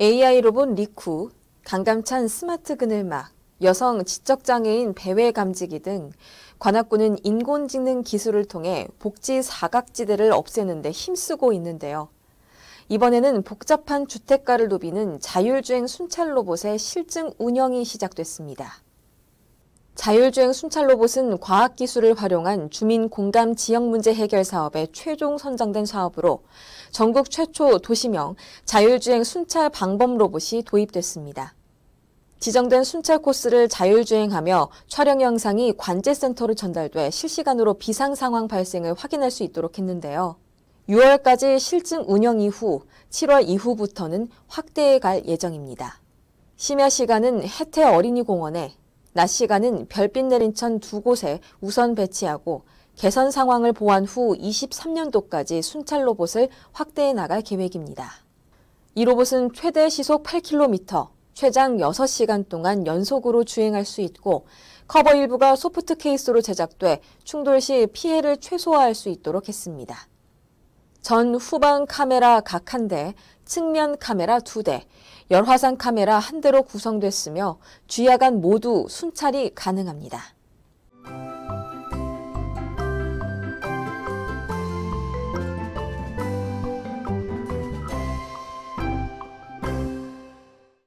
AI 로봇 리쿠, 강감찬 스마트 그늘막, 여성 지적장애인 배회 감지기 등 관악구는 인공지능 기술을 통해 복지 사각지대를 없애는 데 힘쓰고 있는데요. 이번에는 복잡한 주택가를 누비는 자율주행 순찰 로봇의 실증 운영이 시작됐습니다. 자율주행 순찰 로봇은 과학 기술을 활용한 주민 공감 지역 문제 해결 사업에 최종 선정된 사업으로 전국 최초 도시명 자율주행 순찰 방범 로봇이 도입됐습니다. 지정된 순찰 코스를 자율주행하며 촬영 영상이 관제센터로 전달돼 실시간으로 비상 상황 발생을 확인할 수 있도록 했는데요. 6월까지 실증 운영 이후 7월 이후부터는 확대해 갈 예정입니다. 심야 시간은 해태 어린이 공원에 낮 시간은 별빛 내린 천 두 곳에 우선 배치하고 개선 상황을 보완 후 23년도까지 순찰 로봇을 확대해 나갈 계획입니다. 이 로봇은 최대 시속 8km, 최장 6시간 동안 연속으로 주행할 수 있고 커버 일부가 소프트 케이스로 제작돼 충돌 시 피해를 최소화할 수 있도록 했습니다. 전 후방 카메라 각 한 대, 측면 카메라 두 대, 열화상 카메라 한 대로 구성됐으며 주야간 모두 순찰이 가능합니다.